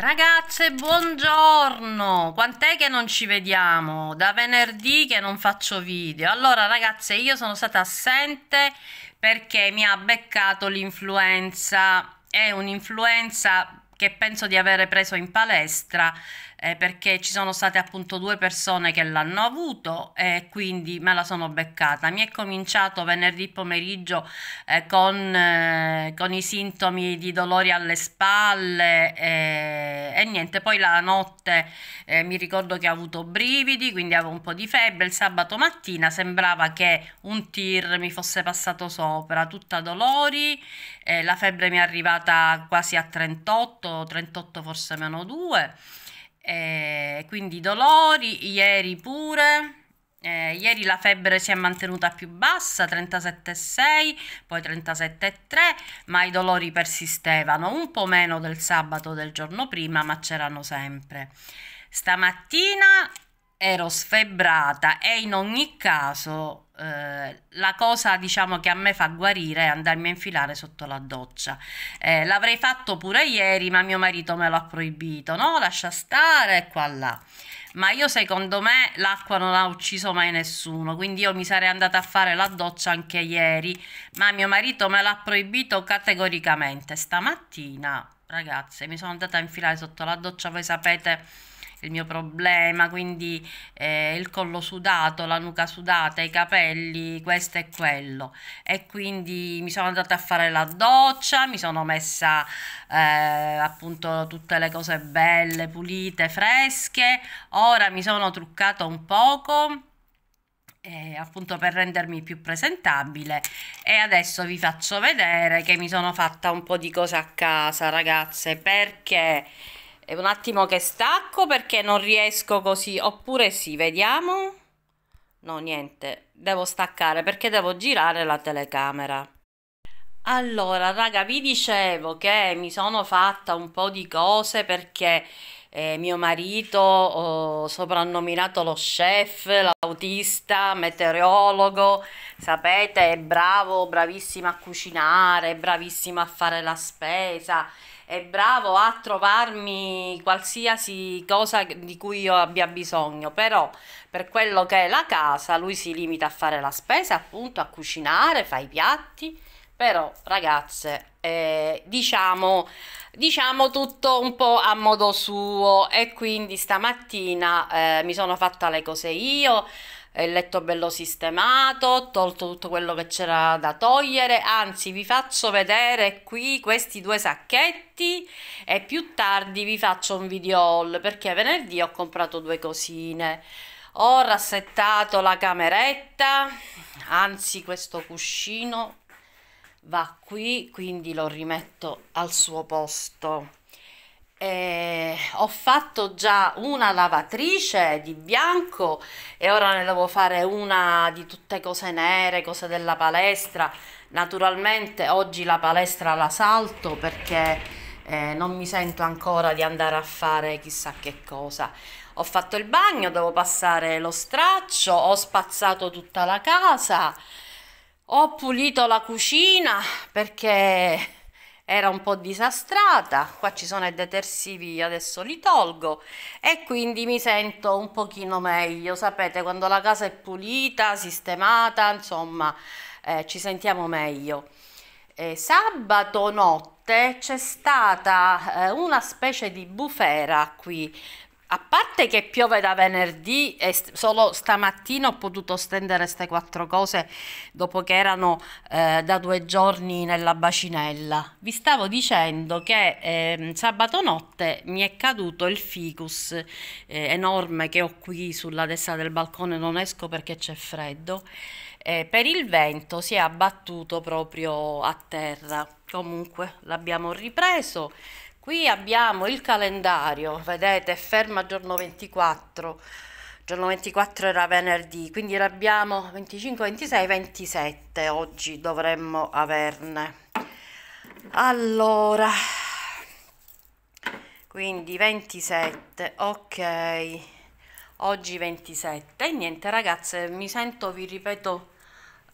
Ragazze, buongiorno! Quant'è che non ci vediamo? Da venerdì che non faccio video. Allora, ragazze, io sono stata assente perché mi ha beccato l'influenza. È un'influenza che penso di avere preso in palestra eh, perché ci sono state appunto due persone che l'hanno avuto e quindi me la sono beccata. Mi è cominciato venerdì pomeriggio eh, con, eh, con, i sintomi di dolori alle spalle eh, e niente, poi la notte eh, mi ricordo che ho avuto brividi, quindi avevo un po' di febbre, il sabato mattina sembrava che un tir mi fosse passato sopra, tutta dolori, eh, la febbre mi è arrivata quasi a 38, 38 forse meno 2 eh, quindi dolori, ieri pure. Eh, ieri la febbre si è mantenuta più bassa, 37,6, poi 37,3, ma i dolori persistevano, un po' meno del sabato del giorno prima, ma c'erano sempre. Stamattina ero sfebbrata e in ogni caso eh, la cosa diciamo che a me fa guarire è andarmi a infilare sotto la doccia eh, l'avrei fatto pure ieri ma mio marito me l'ha proibito no lascia stare qua là ma io secondo me l'acqua non ha ucciso mai nessuno quindi io mi sarei andata a fare la doccia anche ieri ma mio marito me l'ha proibito categoricamente stamattina ragazze mi sono andata a infilare sotto la doccia voi sapete il mio problema, quindi eh, il collo sudato, la nuca sudata, i capelli, questo e quello. E quindi mi sono andata a fare la doccia, mi sono messa eh, appunto tutte le cose belle, pulite, fresche. Ora mi sono truccata un poco. Eh, appunto per rendermi più presentabile e adesso vi faccio vedere che mi sono fatta un po' di cose a casa ragazze perché è un attimo che stacco perché non riesco così. Oppure sì, vediamo. No, niente. Devo staccare perché devo girare la telecamera. Allora, raga, vi dicevo che mi sono fatta un po' di cose perché eh, mio marito oh, soprannominato lo chef, l'autista, meteorologo, sapete, è bravo, bravissimo a cucinare, è bravissimo a fare la spesa, è bravo a trovarmi qualsiasi cosa di cui io abbia bisogno, però per quello che è la casa lui si limita a fare la spesa, appunto, a cucinare, fa i piatti, però ragazze, eh, diciamo diciamo tutto un po' a modo suo e quindi stamattina eh, mi sono fatta le cose io eh, il letto bello sistemato, ho tolto tutto quello che c'era da togliere, anzi vi faccio vedere qui questi due sacchetti e più tardi vi faccio un video haul perché venerdì ho comprato due cosine. Ho rassettato la cameretta, anzi questo cuscino va qui quindi lo rimetto al suo posto e ho fatto già una lavatrice di bianco e ora ne devo fare una di tutte cose nere cose della palestra naturalmente oggi la palestra la salto perché eh, non mi sento ancora di andare a fare chissà che cosa ho fatto il bagno devo passare lo straccio ho spazzato tutta la casa ho pulito la cucina perché era un po' disastrata, qua ci sono i detersivi, adesso li tolgo e quindi mi sento un pochino meglio, sapete quando la casa è pulita, sistemata, insomma eh, ci sentiamo meglio. Eh, sabato notte c'è stata eh, una specie di bufera qui a parte che piove da venerdì e st solo stamattina ho potuto stendere queste quattro cose dopo che erano eh, da due giorni nella bacinella. Vi stavo dicendo che eh, sabato notte mi è caduto il ficus eh, enorme che ho qui sulla destra del balcone, non esco perché c'è freddo. per il vento si è abbattuto proprio a terra. Comunque l'abbiamo ripreso. Qui abbiamo il calendario, vedete, è ferma giorno 24. Giorno 24 era venerdì, quindi ne abbiamo 25, 26, 27. Oggi dovremmo averne. Allora, quindi 27, ok. Oggi 27. E niente ragazze, mi sento, vi ripeto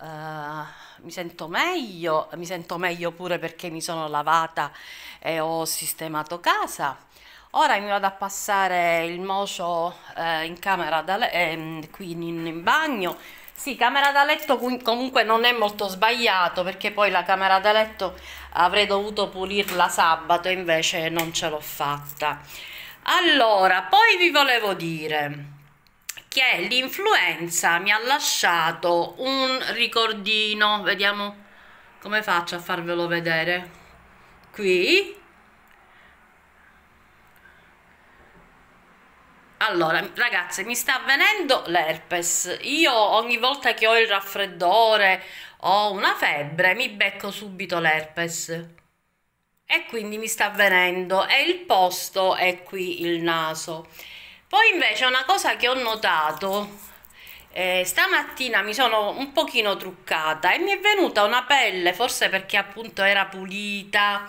Uh, mi sento meglio, mi sento meglio pure perché mi sono lavata e ho sistemato casa. Ora mi vado a passare il mocio eh, in camera da letto, eh, qui in, in, bagno. Sì, camera da letto comunque non è molto sbagliato perché poi la camera da letto avrei dovuto pulirla sabato e invece non ce l'ho fatta. Allora, poi vi volevo dire che l'influenza mi ha lasciato un ricordino vediamo come faccio a farvelo vedere qui Allora, ragazze, mi sta avvenendo l'herpes. Io ogni volta che ho il raffreddore o una febbre, mi becco subito l'herpes. E quindi mi sta avvenendo e il posto è qui il naso. Poi invece una cosa che ho notato, eh, stamattina mi sono un pochino truccata e mi è venuta una pelle, forse perché appunto era pulita,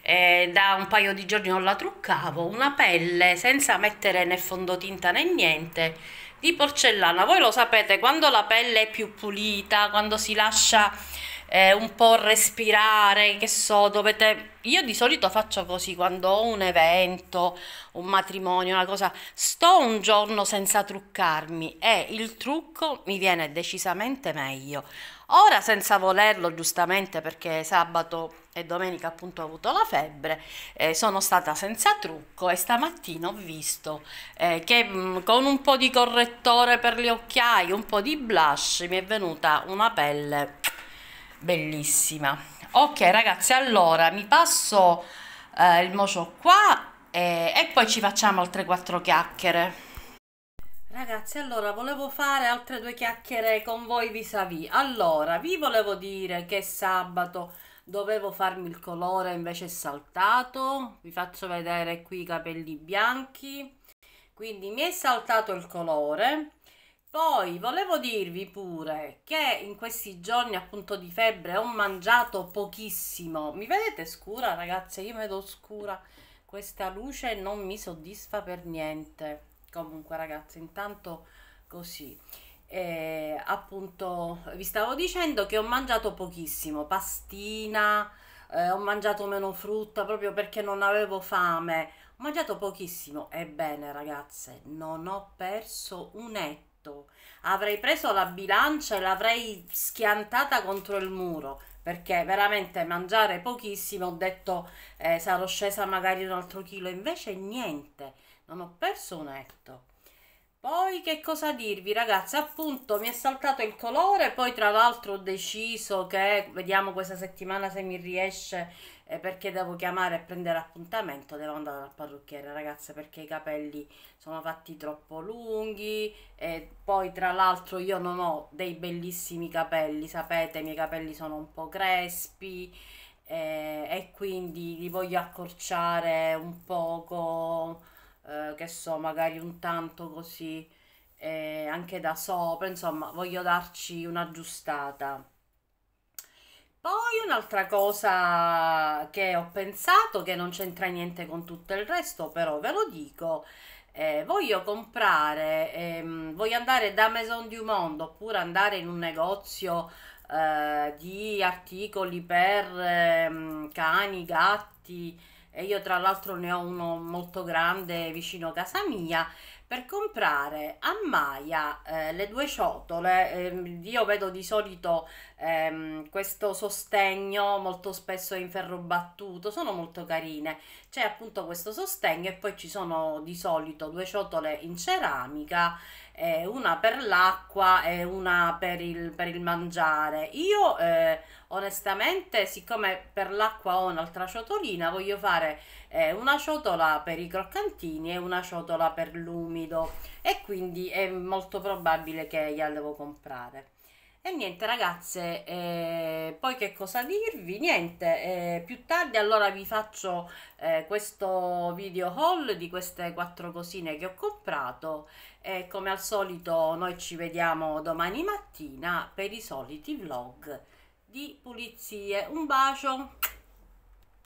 eh, da un paio di giorni non la truccavo, una pelle senza mettere né fondotinta né niente di porcellana. Voi lo sapete, quando la pelle è più pulita, quando si lascia eh, un po' respirare, che so, dovete... Io di solito faccio così quando ho un evento, un matrimonio, una cosa, sto un giorno senza truccarmi e il trucco mi viene decisamente meglio. Ora senza volerlo giustamente perché sabato e domenica appunto ho avuto la febbre, eh, sono stata senza trucco e stamattina ho visto eh, che mh, mm, con un po' di correttore per le occhiaie, un po' di blush mi è venuta una pelle bellissima ok ragazzi allora mi passo eh, il mocio qua e, e poi ci facciamo altre quattro chiacchiere Ragazzi, allora volevo fare altre due chiacchiere con voi vis-à-vis. -vis. Allora, vi volevo dire che sabato dovevo farmi il colore, invece è saltato. Vi faccio vedere qui i capelli bianchi. Quindi mi è saltato il colore poi volevo dirvi pure che in questi giorni appunto di febbre ho mangiato pochissimo. Mi vedete scura ragazze? Io vedo scura. Questa luce non mi soddisfa per niente. Comunque ragazze, intanto così. Eh, appunto vi stavo dicendo che ho mangiato pochissimo, pastina, eh, ho mangiato meno frutta proprio perché non avevo fame. Ho mangiato pochissimo. Ebbene ragazze, non ho perso un etto fatto. Avrei preso la bilancia e l'avrei schiantata contro il muro perché veramente mangiare pochissimo ho detto eh, sarò scesa magari un altro chilo invece niente non ho perso un etto poi che cosa dirvi ragazzi? Appunto mi è saltato il colore, poi tra l'altro ho deciso che vediamo questa settimana se mi riesce eh, perché devo chiamare e prendere appuntamento, devo andare al parrucchiere ragazze perché i capelli sono fatti troppo lunghi e poi tra l'altro io non ho dei bellissimi capelli, sapete i miei capelli sono un po' crespi eh, e quindi li voglio accorciare un poco eh, che so, magari un tanto così, eh, anche da sopra, insomma, voglio darci un'aggiustata. Poi un'altra cosa che ho pensato, che non c'entra niente con tutto il resto, però ve lo dico, eh, voglio comprare, ehm, voglio andare da Maison du Monde oppure andare in un negozio eh, di articoli per ehm, cani, gatti, e io tra l'altro ne ho uno molto grande vicino a casa mia per comprare a Maia eh, le due ciotole eh, io vedo di solito ehm, questo sostegno molto spesso in ferro battuto sono molto carine c'è appunto questo sostegno e poi ci sono di solito due ciotole in ceramica eh, una per l'acqua e una per il, per il mangiare. Io eh, onestamente, siccome per l'acqua ho un'altra ciotolina, voglio fare eh, una ciotola per i croccantini e una ciotola per l'umido e quindi è molto probabile che gliela devo comprare. E niente ragazze, eh, poi che cosa dirvi? Niente, eh, più tardi allora vi faccio eh, questo video haul di queste quattro cosine che ho comprato e come al solito noi ci vediamo domani mattina per i soliti vlog di pulizie. Un bacio!